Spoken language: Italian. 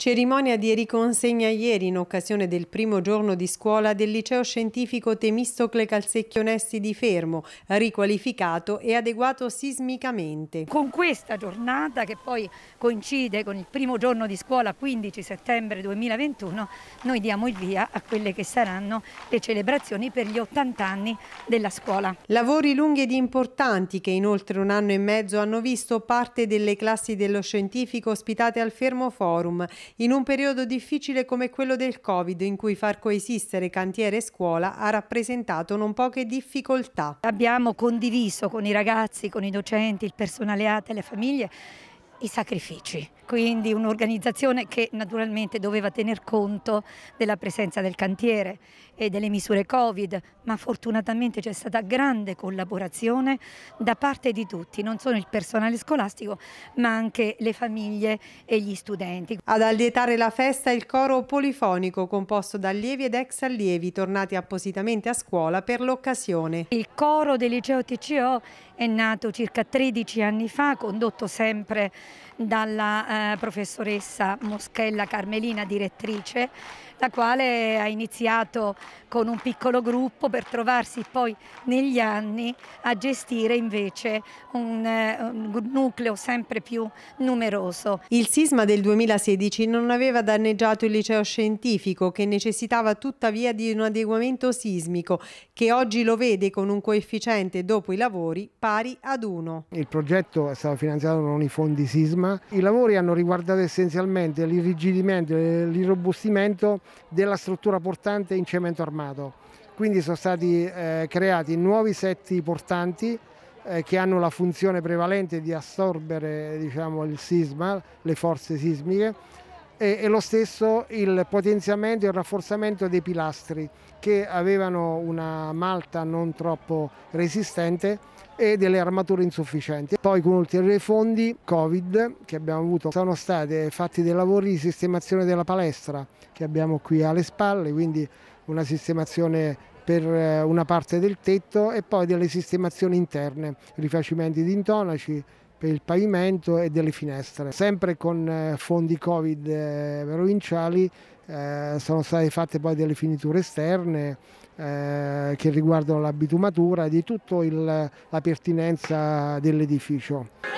Cerimonia di riconsegna ieri in occasione del primo giorno di scuola del liceo scientifico Temistocle Calsecchionesti di Fermo, riqualificato e adeguato sismicamente. Con questa giornata che poi coincide con il primo giorno di scuola 15 settembre 2021, noi diamo il via a quelle che saranno le celebrazioni per gli 80 anni della scuola. Lavori lunghi ed importanti che in oltre un anno e mezzo hanno visto parte delle classi dello scientifico ospitate al Fermo Forum in un periodo difficile come quello del Covid, in cui far coesistere cantiere e scuola ha rappresentato non poche difficoltà. Abbiamo condiviso con i ragazzi, con i docenti, il personale ATE, e le famiglie i sacrifici. Quindi un'organizzazione che naturalmente doveva tener conto della presenza del cantiere e delle misure Covid, ma fortunatamente c'è stata grande collaborazione da parte di tutti, non solo il personale scolastico, ma anche le famiglie e gli studenti. Ad allietare la festa il coro polifonico composto da allievi ed ex allievi tornati appositamente a scuola per l'occasione. Il coro del liceo TCO è nato circa 13 anni fa, condotto sempre dalla eh, professoressa Moschella Carmelina, direttrice, la quale ha iniziato con un piccolo gruppo per trovarsi poi negli anni a gestire invece un, eh, un, nucleo sempre più numeroso. Il sisma del 2016 non aveva danneggiato il liceo scientifico che necessitava tuttavia di un adeguamento sismico che oggi lo vede con un coefficiente dopo i lavori pari pari ad uno. Il progetto è stato finanziato con i fondi Sisma. I lavori hanno riguardato essenzialmente l'irrigidimento e l'irrobustimento della struttura portante in cemento armato. Quindi sono stati eh, creati nuovi setti portanti eh, che hanno la funzione prevalente di assorbere diciamo, il sisma, le forze sismiche e, e, lo stesso il potenziamento e il rafforzamento dei pilastri che avevano una malta non troppo resistente e delle armature insufficienti. Poi con ulteriori fondi Covid che abbiamo avuto sono stati fatti dei lavori di sistemazione della palestra che abbiamo qui alle spalle, quindi una sistemazione per eh, una parte del tetto e poi delle sistemazioni interne, rifacimenti di intonaci, per il pavimento e delle finestre. Sempre con eh, fondi Covid eh, provinciali eh, sono state fatte poi delle finiture esterne eh, che riguardano la bitumatura e di tutta la pertinenza dell'edificio.